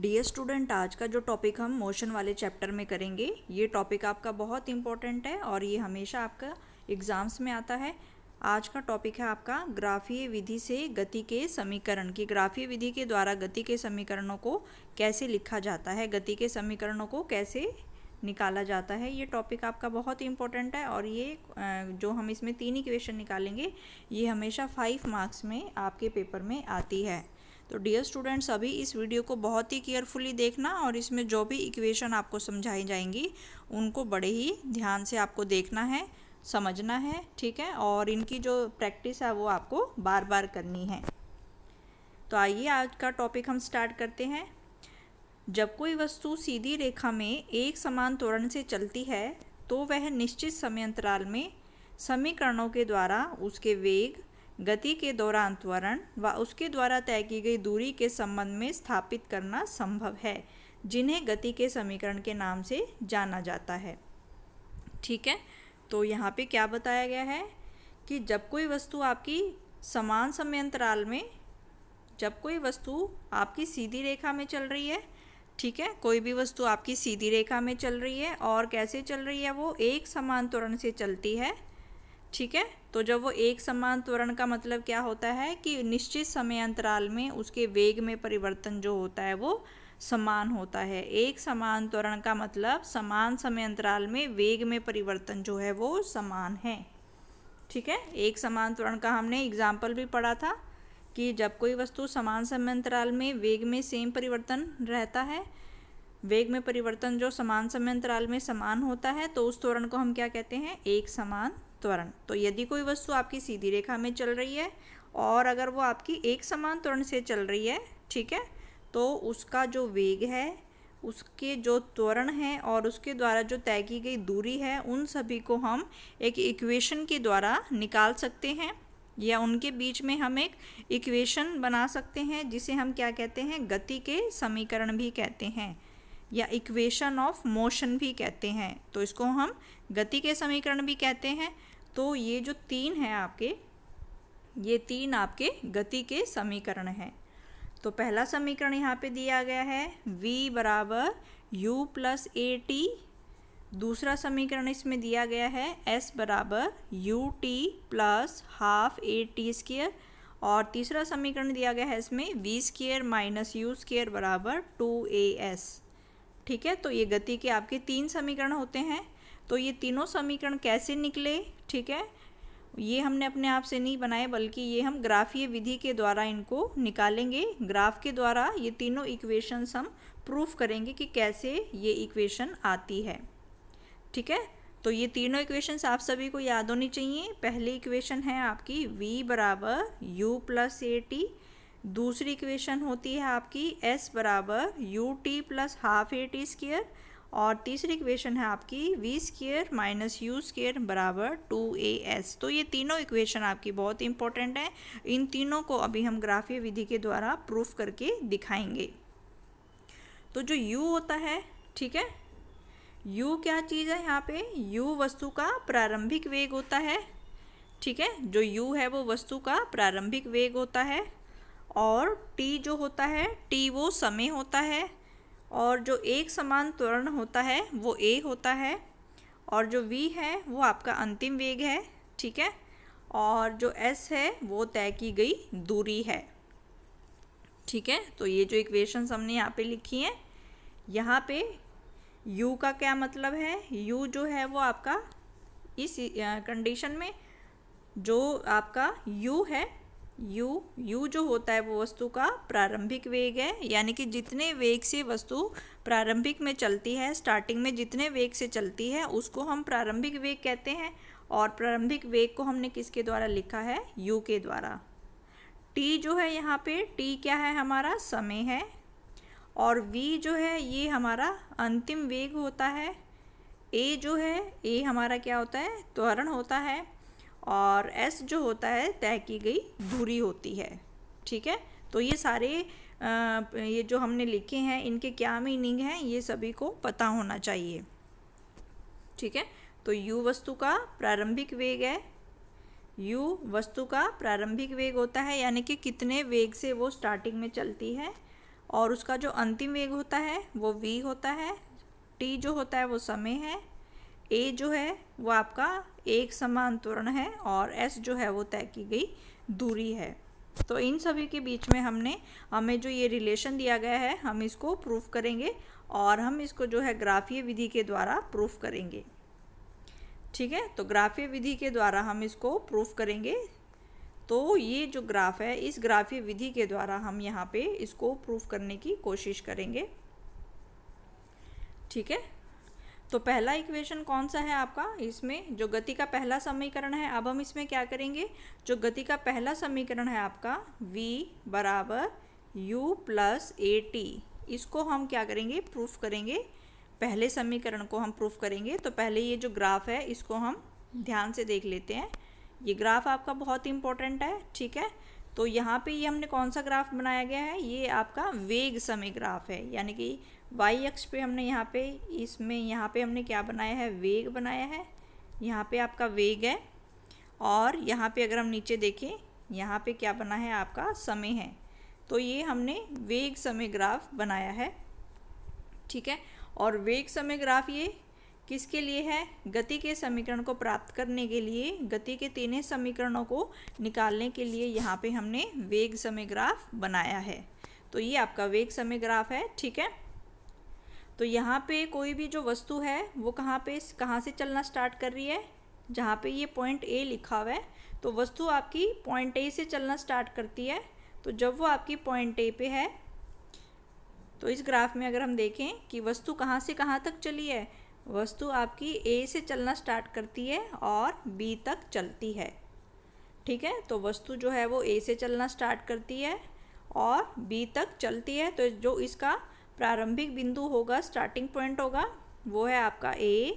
dear student आज का जो टॉपिक हम मोशन वाले चैप्टर में करेंगे ये टॉपिक आपका बहुत इम्पॉर्टेंट है और ये हमेशा आपका एग्ज़ाम्स में आता है आज का टॉपिक है आपका ग्राफीय विधि से गति के समीकरण की ग्राफीय विधि के द्वारा गति के समीकरणों को कैसे लिखा जाता है गति के समीकरणों को कैसे निकाला जाता है ये टॉपिक आपका बहुत ही इंपॉर्टेंट है और ये जो हम इसमें तीन ही क्वेश्चन निकालेंगे ये हमेशा फाइव मार्क्स में आपके पेपर में आती है तो डियर स्टूडेंट्स अभी इस वीडियो को बहुत ही केयरफुली देखना और इसमें जो भी इक्वेशन आपको समझाई जाएंगी उनको बड़े ही ध्यान से आपको देखना है समझना है ठीक है और इनकी जो प्रैक्टिस है वो आपको बार बार करनी है तो आइए आज का टॉपिक हम स्टार्ट करते हैं जब कोई वस्तु सीधी रेखा में एक समान त्वरण से चलती है तो वह निश्चित समय अंतराल में समीकरणों के द्वारा उसके वेग गति के दौरान त्वरण व उसके द्वारा तय की गई दूरी के संबंध में स्थापित करना संभव है जिन्हें गति के समीकरण के नाम से जाना जाता है ठीक है तो यहाँ पे क्या बताया गया है कि जब कोई वस्तु आपकी समान समय अंतराल में जब कोई वस्तु आपकी सीधी रेखा में चल रही है ठीक है कोई भी वस्तु आपकी सीधी रेखा में चल रही है और कैसे चल रही है वो एक समान त्वरण से चलती है ठीक है तो जब वो एक समान त्वरण का मतलब क्या होता है कि निश्चित समय अंतराल में उसके वेग में परिवर्तन जो होता है वो समान होता है एक समान त्वरण का मतलब समान समय अंतराल में वेग में परिवर्तन जो है वो समान है ठीक है एक समान त्वरण का हमने एग्जाम्पल भी पढ़ा था कि जब कोई वस्तु समान समय अंतराल में वेग में सेम परिवर्तन रहता है वेग में परिवर्तन जो समान समय अंतराल में समान होता है तो उस त्वरण को हम क्या कहते हैं एक समान त्वरण तो यदि कोई वस्तु आपकी सीधी रेखा में चल रही है और अगर वो आपकी एक समान त्वरण से चल रही है ठीक है तो उसका जो वेग है उसके जो त्वरण है और उसके द्वारा जो तय की गई दूरी है उन सभी को हम एक इक्वेशन के द्वारा निकाल सकते हैं या उनके बीच में हम एक इक्वेशन बना सकते हैं जिसे हम क्या कहते हैं गति के समीकरण भी कहते हैं या इक्वेशन ऑफ मोशन भी कहते हैं तो इसको हम गति के समीकरण भी कहते हैं तो ये जो तीन हैं आपके ये तीन आपके गति के समीकरण हैं तो पहला समीकरण यहाँ पे दिया गया है v बराबर यू प्लस ए टी दूसरा समीकरण इसमें दिया गया है s बराबर u t plus half a t square और तीसरा समीकरण दिया गया है इसमें v square minus u square बराबर टू ए एस ठीक है तो ये गति के आपके तीन समीकरण होते हैं तो ये तीनों समीकरण कैसे निकले ठीक है ये हमने अपने आप से नहीं बनाए बल्कि ये हम ग्राफीय विधि के द्वारा इनको निकालेंगे ग्राफ के द्वारा ये तीनों इक्वेशंस हम प्रूफ करेंगे कि कैसे ये इक्वेशन आती है ठीक है तो ये तीनों इक्वेशंस आप सभी को याद होनी चाहिए पहली इक्वेशन है आपकी v बराबर यू प्लस ए टी दूसरी इक्वेशन होती है आपकी s बराबर u t plus half a t square और तीसरी इक्वेशन है आपकी v square minus u square बराबर टू ए एस तो ये तीनों इक्वेशन आपकी बहुत इंपॉर्टेंट हैं इन तीनों को अभी हम ग्राफीय विधि के द्वारा प्रूफ करके दिखाएंगे तो जो u होता है ठीक है u क्या चीज़ है यहाँ पे u वस्तु का प्रारंभिक वेग होता है ठीक है जो u है वो वस्तु का प्रारंभिक वेग होता है और t जो होता है t वो समय होता है और जो एक समान त्वरण होता है वो ए होता है और जो वी है वो आपका अंतिम वेग है ठीक है और जो एस है वो तय की गई दूरी है ठीक है तो ये जो इक्वेशंस हमने यहाँ पे लिखी हैं यहाँ पे यू का क्या मतलब है यू जो है वो आपका इस कंडीशन में जो आपका यू है u u जो होता है वो वस्तु का प्रारंभिक वेग है यानी कि जितने वेग से वस्तु प्रारंभिक में चलती है स्टार्टिंग में जितने वेग से चलती है उसको हम प्रारंभिक वेग कहते हैं और प्रारंभिक वेग को हमने किसके द्वारा लिखा है u के द्वारा t जो है यहाँ पे t क्या है हमारा समय है और v जो है ये हमारा अंतिम वेग होता है ए जो है ए हमारा क्या होता है त्वरण होता है और एस जो होता है तय की गई धुरी होती है ठीक है तो ये सारे ये जो हमने लिखे हैं इनके क्या मीनिंग हैं ये सभी को पता होना चाहिए ठीक है तो यू वस्तु का प्रारंभिक वेग है यू वस्तु का प्रारंभिक वेग होता है यानी कि कितने वेग से वो स्टार्टिंग में चलती है और उसका जो अंतिम वेग होता है वो वी होता है टी जो होता है वो समय है ए जो है वो आपका एक समान त्वरण है और एस जो है वो तय की गई दूरी है तो इन सभी के बीच में हमने हमें जो ये रिलेशन दिया गया है हम इसको प्रूफ करेंगे और हम इसको जो है ग्राफीय विधि के द्वारा प्रूफ करेंगे ठीक है तो ग्राफीय विधि के द्वारा हम इसको प्रूफ करेंगे तो ये जो ग्राफ है इस ग्राफीय विधि के द्वारा हम यहाँ पे इसको प्रूफ करने की कोशिश करेंगे ठीक है तो पहला इक्वेशन कौन सा है आपका इसमें जो गति का पहला समीकरण है अब हम इसमें क्या करेंगे जो गति का पहला समीकरण है आपका v बराबर यू प्लस ए टी इसको हम क्या करेंगे प्रूफ करेंगे पहले समीकरण को हम प्रूफ करेंगे तो पहले ये जो ग्राफ है इसको हम ध्यान से देख लेते हैं ये ग्राफ आपका बहुत इंपॉर्टेंट है ठीक है तो यहाँ पे ये हमने कौन सा ग्राफ बनाया गया है ये आपका वेग समय ग्राफ है यानी कि वाई एक्स पे हमने यहाँ पे इसमें यहाँ पे हमने क्या बनाया है वेग बनाया है यहाँ पे आपका वेग है और यहाँ पे अगर हम नीचे देखें यहाँ पे क्या बना है आपका समय है तो ये हमने वेग समय ग्राफ बनाया है ठीक है और वेग समय ग्राफ ये किसके लिए है गति के समीकरण को प्राप्त करने के लिए गति के तीनों समीकरणों को निकालने के लिए यहाँ पे हमने वेग समय ग्राफ बनाया है तो ये आपका वेग समय ग्राफ है ठीक है तो यहाँ पे कोई भी जो वस्तु है वो कहाँ पे कहाँ से चलना स्टार्ट कर रही है जहाँ पे ये पॉइंट ए लिखा हुआ है तो वस्तु आपकी पॉइंट ए से चलना स्टार्ट करती है तो जब वो आपकी पॉइंट ए पे है तो इस ग्राफ में अगर हम देखें कि वस्तु कहाँ से कहाँ तक चली है वस्तु आपकी ए से चलना स्टार्ट करती है और बी तक चलती है ठीक है तो वस्तु जो है वो ए से चलना स्टार्ट करती है और बी तक चलती है तो जो इसका प्रारंभिक बिंदु होगा स्टार्टिंग पॉइंट होगा वो है आपका ए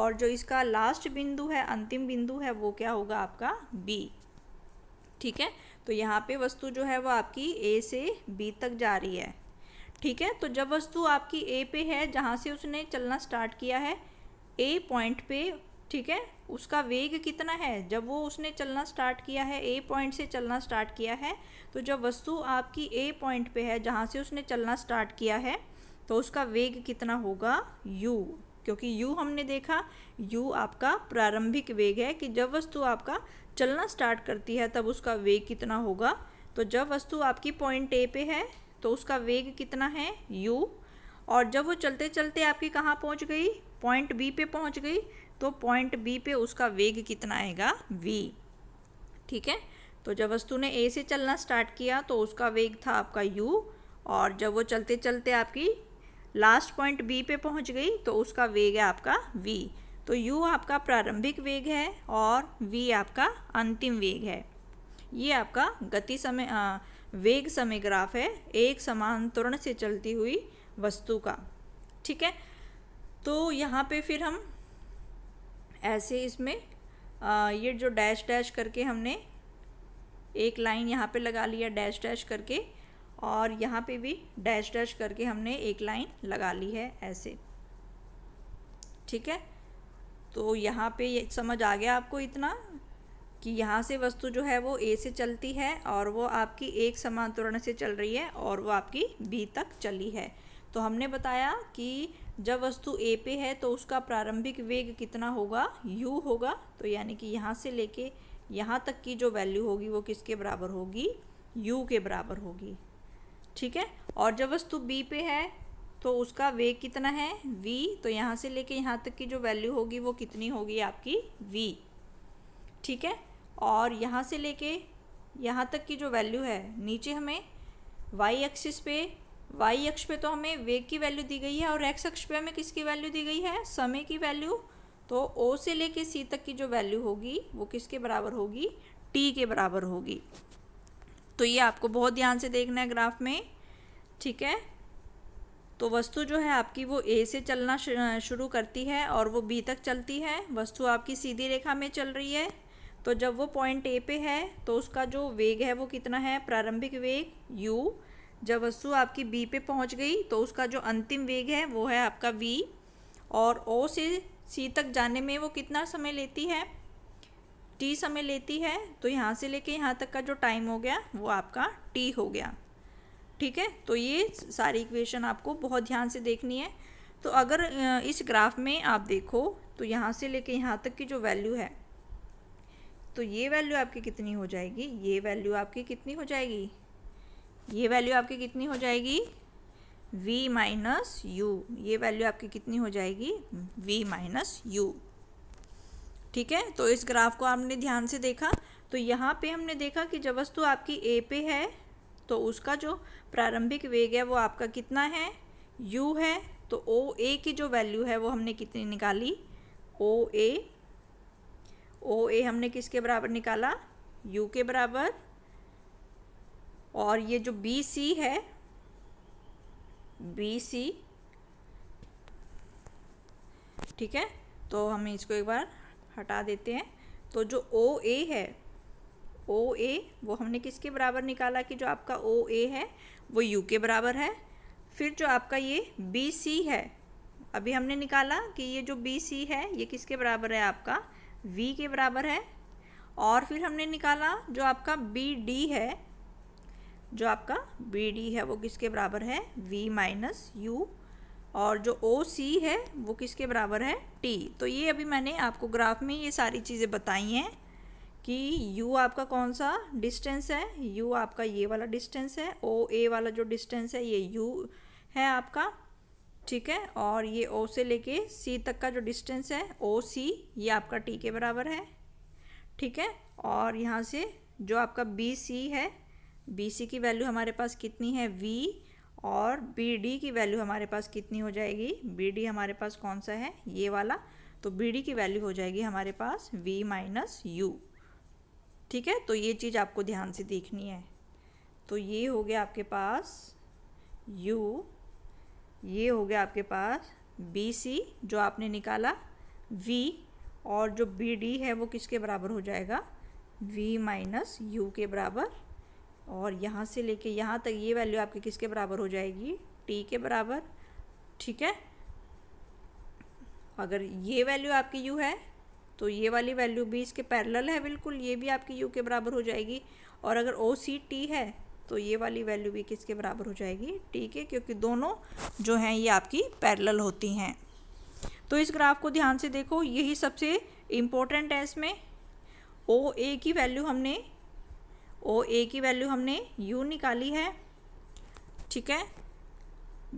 और जो इसका लास्ट बिंदु है अंतिम बिंदु है वो क्या होगा आपका बी ठीक है तो यहाँ पे वस्तु जो है वो आपकी ए से बी तक जा रही है ठीक है तो जब वस्तु आपकी ए पे है जहाँ से उसने चलना स्टार्ट किया है ए पॉइंट पे ठीक है उसका वेग कितना है जब वो उसने चलना स्टार्ट किया है ए पॉइंट से चलना स्टार्ट किया है तो जब वस्तु आपकी ए पॉइंट पे है जहाँ से उसने चलना स्टार्ट किया है तो उसका वेग कितना होगा यू क्योंकि यू हमने देखा यू आपका प्रारंभिक वेग है कि जब वस्तु आपका चलना स्टार्ट करती है तब उसका वेग कितना होगा तो जब वस्तु आपकी पॉइंट ए पे है तो उसका वेग कितना है यू और जब वो चलते चलते आपकी कहाँ पहुँच गई पॉइंट बी पे पहुँच गई तो पॉइंट बी पे उसका वेग कितना आएगा वी ठीक है तो जब वस्तु ने ए से चलना स्टार्ट किया तो उसका वेग था आपका यू और जब वो चलते चलते आपकी लास्ट पॉइंट बी पे पहुंच गई तो उसका वेग है आपका वी तो यू आपका प्रारंभिक वेग है और वी आपका अंतिम वेग है ये आपका गति समय आ, वेग समय ग्राफ है एक समान से चलती हुई वस्तु का ठीक है तो यहाँ पे फिर हम ऐसे इसमें आ, ये जो डैश डैश करके हमने एक लाइन यहाँ पे लगा लिया डैश डैश करके और यहाँ पे भी डैश डैश करके हमने एक लाइन लगा ली है ऐसे ठीक है तो यहाँ पे ये समझ आ गया आपको इतना कि यहाँ से वस्तु जो है वो ए से चलती है और वो आपकी एक समांतरण से चल रही है और वो आपकी बी तक चली है तो हमने बताया कि जब वस्तु ए पे है तो उसका प्रारंभिक वेग कितना होगा यू होगा तो यानी कि यहाँ से लेके यहाँ तक की जो वैल्यू होगी वो किसके बराबर होगी यू के बराबर होगी ठीक है और जब वस्तु बी पे है तो उसका वेग कितना है वी तो यहाँ से लेके यहाँ तक की जो वैल्यू होगी वो कितनी होगी आपकी वी ठीक है और यहाँ से लेके यहाँ तक की जो वैल्यू है नीचे हमें वाई एक्सिस पे वाई अक्ष पे तो हमें वेग की वैल्यू दी गई है और एक्स अक्ष पे हमें किसकी वैल्यू दी गई है समय की वैल्यू तो ओ से लेके सी तक की जो वैल्यू होगी वो किसके बराबर होगी टी के बराबर होगी तो ये आपको बहुत ध्यान से देखना है ग्राफ में ठीक है तो वस्तु जो है आपकी वो ए से चलना शुरू करती है और वो बी तक चलती है वस्तु आपकी सीधी रेखा में चल रही है तो जब वो पॉइंट ए पे है तो उसका जो वेग है वो कितना है प्रारंभिक वेग यू जब वस्तु आपकी बी पे पहुंच गई तो उसका जो अंतिम वेग है वो है आपका वी और ओ से सी तक जाने में वो कितना समय लेती है टी समय लेती है तो यहाँ से लेके यहाँ तक का जो टाइम हो गया वो आपका टी हो गया ठीक है तो ये सारी इक्वेशन आपको बहुत ध्यान से देखनी है तो अगर इस ग्राफ में आप देखो तो यहाँ से लेके यहाँ तक की जो वैल्यू है तो ये वैल्यू आपकी कितनी हो जाएगी ये वैल्यू आपकी कितनी हो जाएगी ये वैल्यू आपकी कितनी हो जाएगी v माइनस यू ये वैल्यू आपकी कितनी हो जाएगी v माइनस यू ठीक है तो इस ग्राफ को आपने ध्यान से देखा तो यहाँ पे हमने देखा कि जब वस्तु आपकी ए पे है तो उसका जो प्रारंभिक वेग है वो आपका कितना है u है तो ओ ए की जो वैल्यू है वो हमने कितनी निकाली ओ ए ओ ए हमने किसके बराबर निकाला u के बराबर और ये जो बी सी है बी सी ठीक है तो हम इसको एक बार हटा देते हैं तो जो ओ ए है ओ ए वो हमने किसके बराबर निकाला कि जो आपका ओ ए है वो यू के बराबर है फिर जो आपका ये बी सी है अभी हमने निकाला कि ये जो बी सी है ये किसके बराबर है आपका वी के बराबर है और फिर हमने निकाला जो आपका बी डी है जो आपका बी डी है वो किसके बराबर है वी माइनस यू और जो ओ सी है वो किसके बराबर है टी तो ये अभी मैंने आपको ग्राफ में ये सारी चीज़ें बताई हैं कि यू आपका कौन सा डिस्टेंस है यू आपका ये वाला डिस्टेंस है ओ ए वाला जो डिस्टेंस है ये यू है आपका ठीक है और ये ओ से लेके सी तक का जो डिस्टेंस है ओ सी ये आपका टी के बराबर है ठीक है और यहाँ से जो आपका बी सी है बी सी की वैल्यू हमारे पास कितनी है वी और बी डी की वैल्यू हमारे पास कितनी हो जाएगी बी डी हमारे पास कौन सा है ये वाला तो बी डी की वैल्यू हो जाएगी हमारे पास वी माइनस यू ठीक है तो ये चीज़ आपको ध्यान से देखनी है तो ये हो गया आपके पास यू ये हो गया आपके पास बी सी जो आपने निकाला वी और जो बी डी है वो किसके बराबर हो जाएगा वी माइनस यू के बराबर और यहाँ से लेके यहाँ तक ये वैल्यू आपके किसके बराबर हो जाएगी टी के बराबर ठीक है अगर ये वैल्यू आपकी यू है तो ये वाली वैल्यू भी इसके पैरेलल है बिल्कुल ये भी आपकी यू के बराबर हो जाएगी और अगर ओ सी टी है तो ये वाली वैल्यू भी किसके बराबर हो जाएगी टी के क्योंकि दोनों जो हैं ये आपकी पैरेलल होती हैं तो इस ग्राफ को ध्यान से देखो यही सबसे इम्पोर्टेंट है इसमें ओ ए की वैल्यू हमने ओ ए की वैल्यू हमने यू निकाली है ठीक है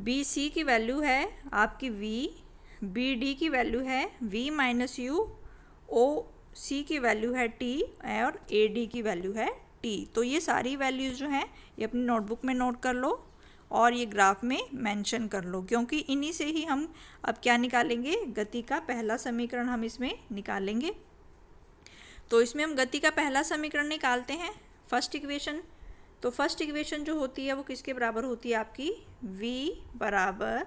बी सी की वैल्यू है आपकी वी बी डी की वैल्यू है v minus u O C की वैल्यू है टी और ए डी की वैल्यू है टी तो ये सारी वैल्यूज़ जो हैं ये अपनी नोटबुक में नोट कर लो और ये ग्राफ में मेंशन कर लो क्योंकि इन्हीं से ही हम अब क्या निकालेंगे गति का पहला समीकरण हम इसमें निकालेंगे तो इसमें हम गति का पहला समीकरण निकालते हैं फर्स्ट इक्वेशन तो फर्स्ट इक्वेशन जो होती है वो किसके बराबर होती है आपकी v बराबर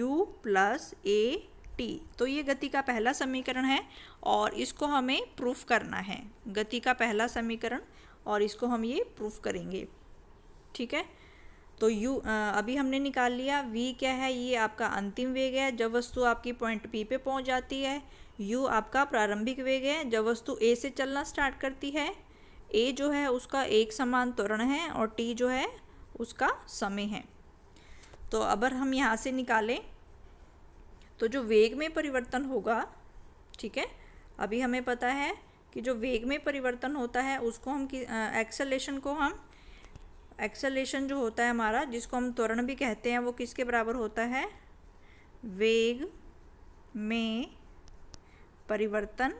u प्लस ए टी तो ये गति का पहला समीकरण है और इसको हमें प्रूफ करना है गति का पहला समीकरण और इसको हम ये प्रूफ करेंगे ठीक है तो यू अभी हमने निकाल लिया वी क्या है ये आपका अंतिम वेग है जब वस्तु आपकी पॉइंट पी पे पहुंच जाती है यू आपका प्रारंभिक वेग है जब वस्तु ए से चलना स्टार्ट करती है ए जो है उसका एक समान त्वरण है और टी जो है उसका समय है तो अगर हम यहाँ से निकालें तो जो वेग में परिवर्तन होगा ठीक है अभी हमें पता है कि जो वेग में परिवर्तन होता है उसको हम एक्सेलेशन को हम एक्सेलेशन जो होता है हमारा जिसको हम त्वरण भी कहते हैं वो किसके बराबर होता है वेग में परिवर्तन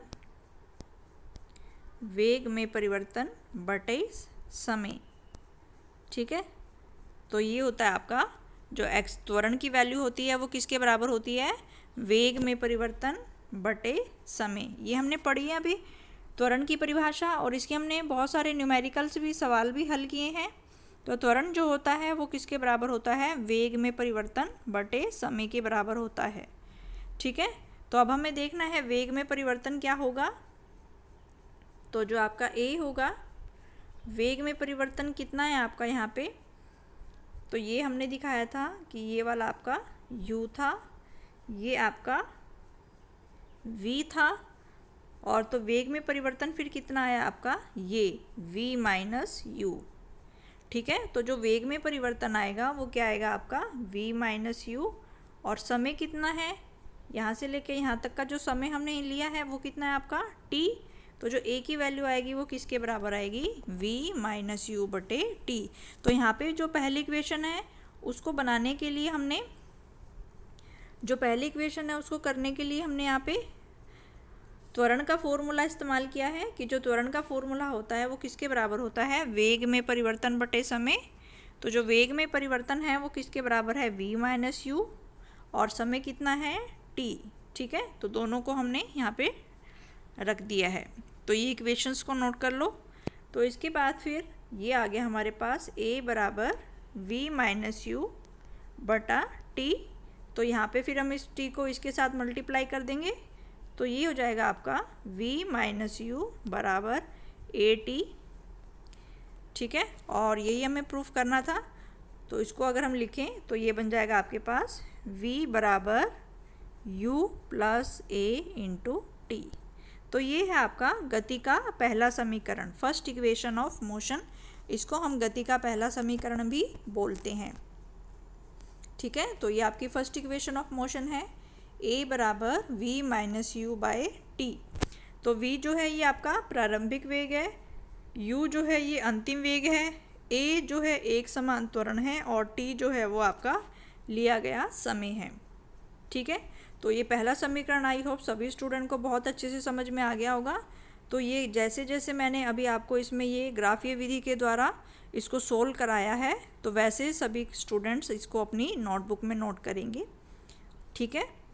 वेग में परिवर्तन बटे समय ठीक है तो ये होता है आपका जो एक्स त्वरण की वैल्यू होती है वो किसके बराबर होती है वेग में परिवर्तन बटे समय ये हमने पढ़ी है अभी त्वरण की परिभाषा और इसके हमने बहुत सारे न्यूमेरिकल्स भी सवाल भी हल किए हैं तो त्वरण जो होता है वो किसके बराबर होता है वेग में परिवर्तन बटे समय के बराबर होता है ठीक है तो अब हमें देखना है वेग में परिवर्तन क्या होगा तो जो आपका ए होगा वेग में परिवर्तन कितना है आपका यहाँ पे तो ये हमने दिखाया था कि ये वाला आपका यू था ये आपका वी था और तो वेग में परिवर्तन फिर कितना आया आपका ये वी माइनस यू ठीक है तो जो वेग में परिवर्तन आएगा वो क्या आएगा आपका v माइनस यू और समय कितना है यहाँ से लेके यहाँ तक का जो समय हमने लिया है वो कितना है आपका टी तो जो ए की वैल्यू आएगी वो किसके बराबर आएगी वी माइनस यू बटे टी तो यहाँ पे जो पहली इक्वेशन है उसको बनाने के लिए हमने जो पहली इक्वेशन है उसको करने के लिए हमने यहाँ पे त्वरण का फॉर्मूला इस्तेमाल किया है कि जो त्वरण का फॉर्मूला होता है वो किसके बराबर होता है वेग में परिवर्तन बटे समय तो जो वेग में परिवर्तन है वो किसके बराबर है v माइनस यू और समय कितना है t ठीक है तो दोनों को हमने यहाँ पे रख दिया है तो ये इक्वेशंस को नोट कर लो तो इसके बाद फिर ये आ गया हमारे पास ए बराबर वी माइनस यू बटा टी तो यहाँ पे फिर हम इस टी को इसके साथ मल्टीप्लाई कर देंगे तो ये हो जाएगा आपका v माइनस यू बराबर ए टी ठीक है और यही हमें प्रूफ करना था तो इसको अगर हम लिखें तो ये बन जाएगा आपके पास v बराबर u plus a into t तो ये है आपका गति का पहला समीकरण फर्स्ट इक्वेशन ऑफ मोशन इसको हम गति का पहला समीकरण भी बोलते हैं ठीक है तो ये आपकी फर्स्ट इक्वेशन ऑफ मोशन है ए बराबर v minus u by t तो वी जो है ये आपका प्रारंभिक वेग है यू जो है ये अंतिम वेग है ए जो है एक समान त्वरण है और टी जो है वो आपका लिया गया समय है ठीक है तो ये पहला समीकरण आई होप सभी स्टूडेंट को बहुत अच्छे से समझ में आ गया होगा तो ये जैसे जैसे मैंने अभी आपको इसमें ये ग्राफीय विधि के द्वारा इसको सोल्व कराया है तो वैसे सभी स्टूडेंट्स इसको अपनी नोटबुक में नोट करेंगे ठीक है